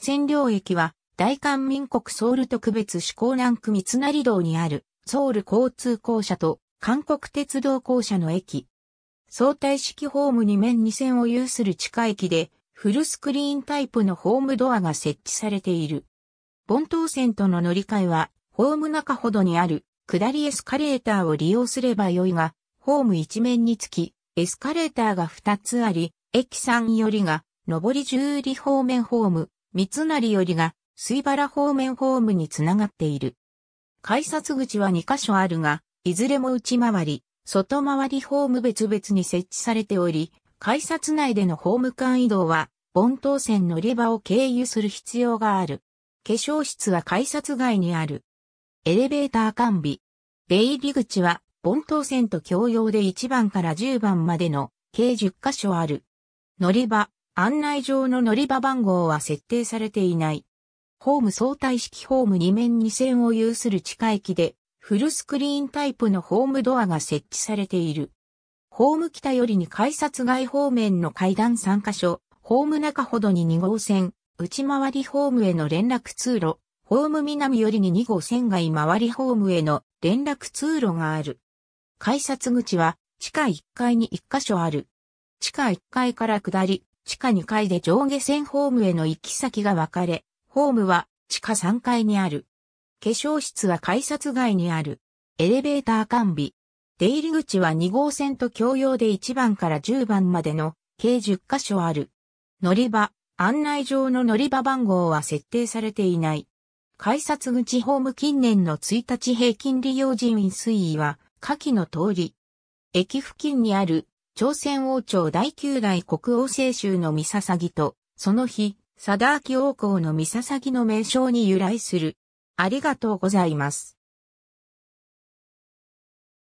占領駅は大韓民国ソウル特別市港南区三成道にあるソウル交通公社と韓国鉄道公社の駅。相対式ホーム2面2線を有する地下駅でフルスクリーンタイプのホームドアが設置されている。本島線との乗り換えはホーム中ほどにある下りエスカレーターを利用すればよいが、ホーム一面につき、エスカレーターが2つあり、駅3よりが、上り十里方面ホーム、三成よりが水原方面ホームにつながっている。改札口は2カ所あるが、いずれも内回り、外回りホーム別々に設置されており、改札内でのホーム間移動は、盆頭線乗り場を経由する必要がある。化粧室は改札外にある。エレベーター完備。出入り口は、盆頭線と共用で1番から10番までの計10カ所ある。乗り場、案内状の乗り場番号は設定されていない。ホーム相対式ホーム2面2線を有する地下駅で、フルスクリーンタイプのホームドアが設置されている。ホーム北よりに改札外方面の階段3カ所、ホーム中ほどに2号線、内回りホームへの連絡通路、ホーム南よりに2号線外回りホームへの連絡通路がある。改札口は地下1階に1カ所ある。地下1階から下り、地下2階で上下線ホームへの行き先が分かれ、ホームは地下3階にある。化粧室は改札外にある。エレベーター完備。出入り口は2号線と共用で1番から10番までの計10箇所ある。乗り場、案内上の乗り場番号は設定されていない。改札口ホーム近年の1日平均利用人員推移は下記の通り。駅付近にある朝鮮王朝第9代国王政州の三笹と、その日、貞明王公の三笹の名称に由来する。ありがとうございます。